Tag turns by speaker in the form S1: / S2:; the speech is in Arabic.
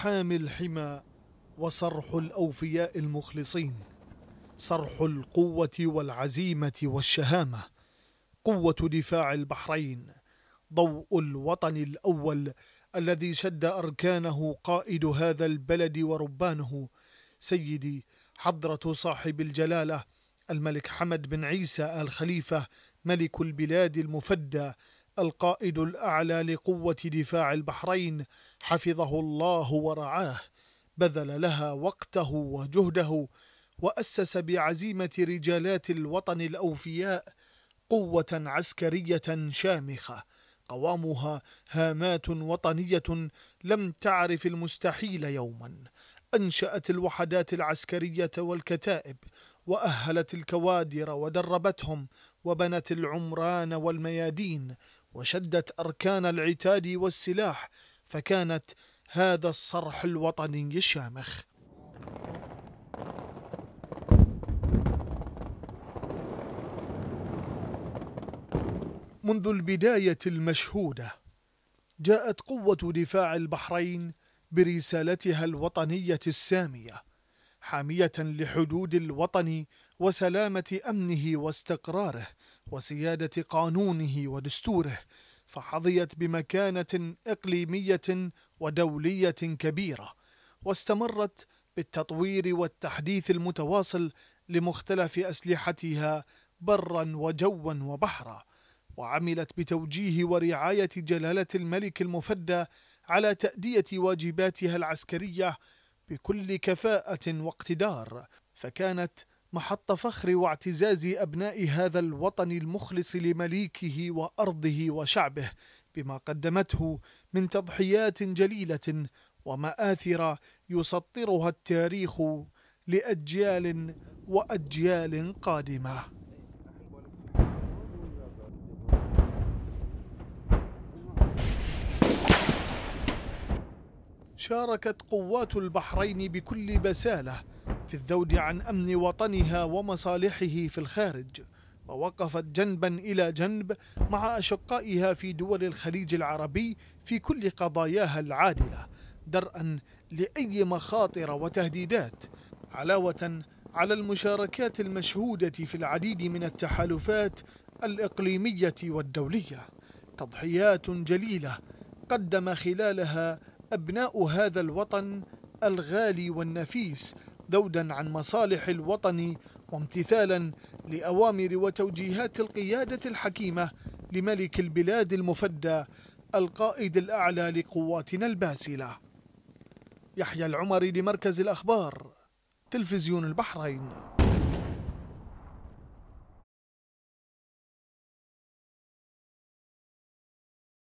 S1: حامي الحمى وصرح الأوفياء المخلصين صرح القوة والعزيمة والشهامة قوة دفاع البحرين ضوء الوطن الأول الذي شد أركانه قائد هذا البلد وربانه سيدي حضرة صاحب الجلالة الملك حمد بن عيسى آل خليفة ملك البلاد المفدى القائد الأعلى لقوة دفاع البحرين حفظه الله ورعاه بذل لها وقته وجهده وأسس بعزيمة رجالات الوطن الأوفياء قوة عسكرية شامخة قوامها هامات وطنية لم تعرف المستحيل يوما أنشأت الوحدات العسكرية والكتائب وأهلت الكوادر ودربتهم وبنت العمران والميادين وشدت أركان العتاد والسلاح فكانت هذا الصرح الوطني الشامخ منذ البداية المشهودة جاءت قوة دفاع البحرين برسالتها الوطنية السامية حامية لحدود الوطن وسلامة أمنه واستقراره وسيادة قانونه ودستوره فحظيت بمكانة إقليمية ودولية كبيرة واستمرت بالتطوير والتحديث المتواصل لمختلف أسلحتها برا وجوا وبحرا وعملت بتوجيه ورعاية جلالة الملك المفدى على تأدية واجباتها العسكرية بكل كفاءة واقتدار فكانت محط فخر واعتزاز أبناء هذا الوطن المخلص لمليكه وأرضه وشعبه بما قدمته من تضحيات جليلة ومآثر يسطرها التاريخ لأجيال وأجيال قادمة شاركت قوات البحرين بكل بساله في الذود عن أمن وطنها ومصالحه في الخارج ووقفت جنبا إلى جنب مع أشقائها في دول الخليج العربي في كل قضاياها العادلة درءا لأي مخاطر وتهديدات علاوة على المشاركات المشهودة في العديد من التحالفات الإقليمية والدولية تضحيات جليلة قدم خلالها أبناء هذا الوطن الغالي والنفيس ذودا عن مصالح الوطن وامتثالا لأوامر وتوجيهات القيادة الحكيمة لملك البلاد المفدى القائد الأعلى لقواتنا الباسلة يحيى العمر لمركز الأخبار تلفزيون البحرين